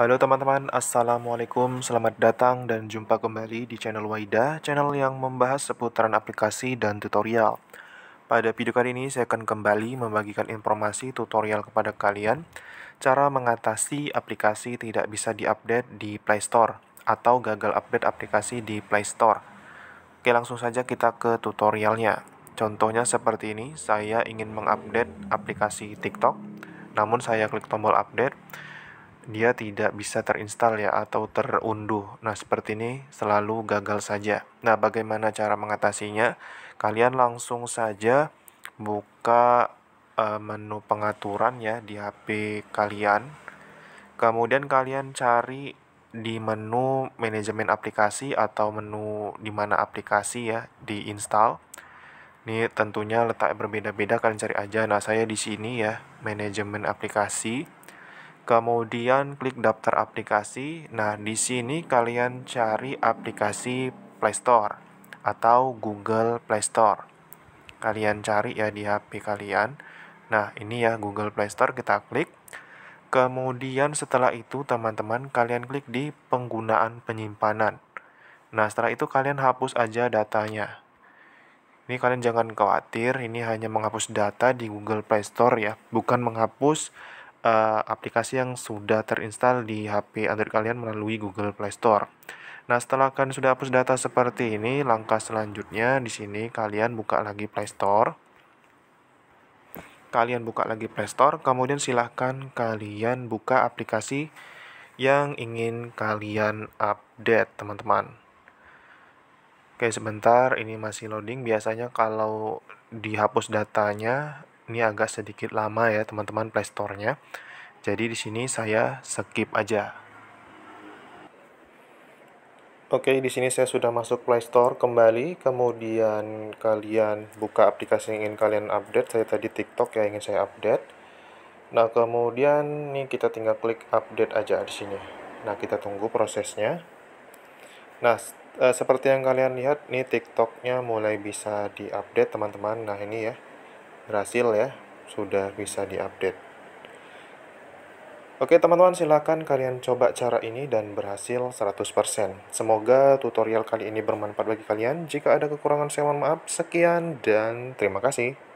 Halo teman-teman, Assalamualaikum, selamat datang dan jumpa kembali di channel Waida, channel yang membahas seputaran aplikasi dan tutorial. Pada video kali ini saya akan kembali membagikan informasi tutorial kepada kalian cara mengatasi aplikasi tidak bisa diupdate di Play Store atau gagal update aplikasi di Play Store. Oke, langsung saja kita ke tutorialnya. Contohnya seperti ini, saya ingin mengupdate aplikasi TikTok, namun saya klik tombol update dia tidak bisa terinstal ya atau terunduh. Nah, seperti ini selalu gagal saja. Nah, bagaimana cara mengatasinya? Kalian langsung saja buka eh, menu pengaturan ya di HP kalian. Kemudian kalian cari di menu manajemen aplikasi atau menu di mana aplikasi ya diinstal. Ini tentunya letak berbeda-beda kalian cari aja. Nah, saya di sini ya, manajemen aplikasi. Kemudian klik daftar aplikasi. Nah, di sini kalian cari aplikasi Play Store atau Google Play Store. Kalian cari ya di HP kalian. Nah, ini ya Google Play Store kita klik. Kemudian setelah itu teman-teman kalian klik di penggunaan penyimpanan. Nah, setelah itu kalian hapus aja datanya. Ini kalian jangan khawatir, ini hanya menghapus data di Google Play Store ya, bukan menghapus uh, aplikasi yang sudah terinstal di HP Android kalian melalui Google Play Store. Nah, setelah kalian sudah hapus data seperti ini, langkah selanjutnya di sini kalian buka lagi Play Store. Kalian buka lagi Play Store, kemudian silahkan kalian buka aplikasi yang ingin kalian update, teman-teman. Oke, sebentar, ini masih loading. Biasanya kalau dihapus datanya ini agak sedikit lama ya teman-teman playstore-nya. Jadi di sini saya skip aja. Oke, di sini saya sudah masuk playstore kembali, kemudian kalian buka aplikasi yang ingin kalian update. Saya tadi TikTok ya ingin saya update. Nah, kemudian nih kita tinggal klik update aja di sini. Nah, kita tunggu prosesnya. Nah, eh, seperti yang kalian lihat, nih TikToknya mulai bisa diupdate, teman-teman. Nah, ini ya berhasil ya sudah bisa diupdate Oke teman-teman silahkan kalian coba cara ini dan berhasil 100% Semoga tutorial kali ini bermanfaat bagi kalian Jika ada kekurangan saya mohon maaf Sekian dan terima kasih